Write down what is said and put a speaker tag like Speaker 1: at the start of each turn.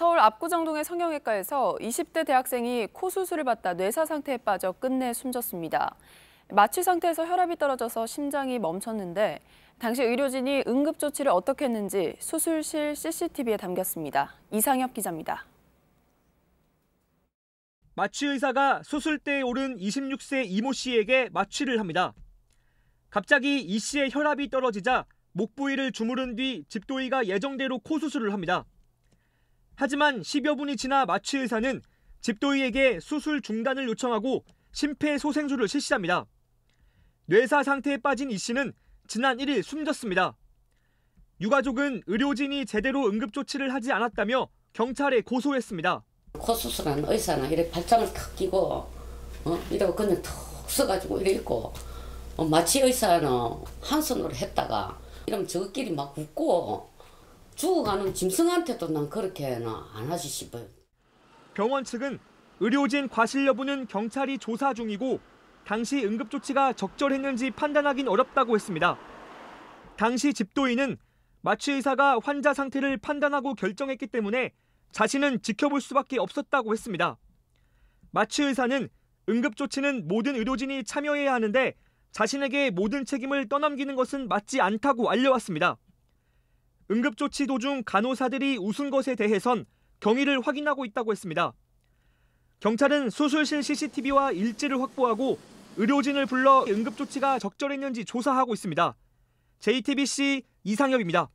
Speaker 1: 서울 압구정동의 성형외과에서 20대 대학생이 코 수술을 받다 뇌사 상태에 빠져 끝내 숨졌습니다. 마취 상태에서 혈압이 떨어져서 심장이 멈췄는데 당시 의료진이 응급 조치를 어떻게 했는지 수술실 CCTV에 담겼습니다. 이상엽 기자입니다.
Speaker 2: 마취 의사가 수술대에 오른 26세 이모 씨에게 마취를 합니다. 갑자기 이 씨의 혈압이 떨어지자 목 부위를 주무른 뒤 집도의가 예정대로 코 수술을 합니다. 하지만 10여 분이 지나 마취 의사는 집도의에게 수술 중단을 요청하고 심폐소생술을 실시합니다. 뇌사 상태에 빠진 이 씨는 지난 1일 숨졌습니다. 유가족은 의료진이 제대로 응급조치를 하지
Speaker 3: 않았다며 경찰에 고소했습니다. 코 수술한 의사나 이렇게 발장을 탁 끼고 어? 이러고 그냥 툭 써가지고 이래 고 어, 마취 의사는 한 손으로 했다가 이러면 저끼리 막 웃고 죽어가는 짐승한테도 난 그렇게는 안 하지 싶어요. 병원 측은 의료진 과실 여부는
Speaker 2: 경찰이 조사 중이고 당시 응급조치가 적절했는지 판단하긴 어렵다고 했습니다. 당시 집도인은 마취의사가 환자 상태를 판단하고 결정했기 때문에 자신은 지켜볼 수밖에 없었다고 했습니다. 마취의사는 응급조치는 모든 의료진이 참여해야 하는데 자신에게 모든 책임을 떠넘기는 것은 맞지 않다고 알려왔습니다. 응급조치 도중 간호사들이 웃은 것에 대해선 경위를 확인하고 있다고 했습니다. 경찰은 수술실 CCTV와 일지를 확보하고 의료진을 불러 응급조치가 적절했는지 조사하고 있습니다. JTBC 이상엽입니다.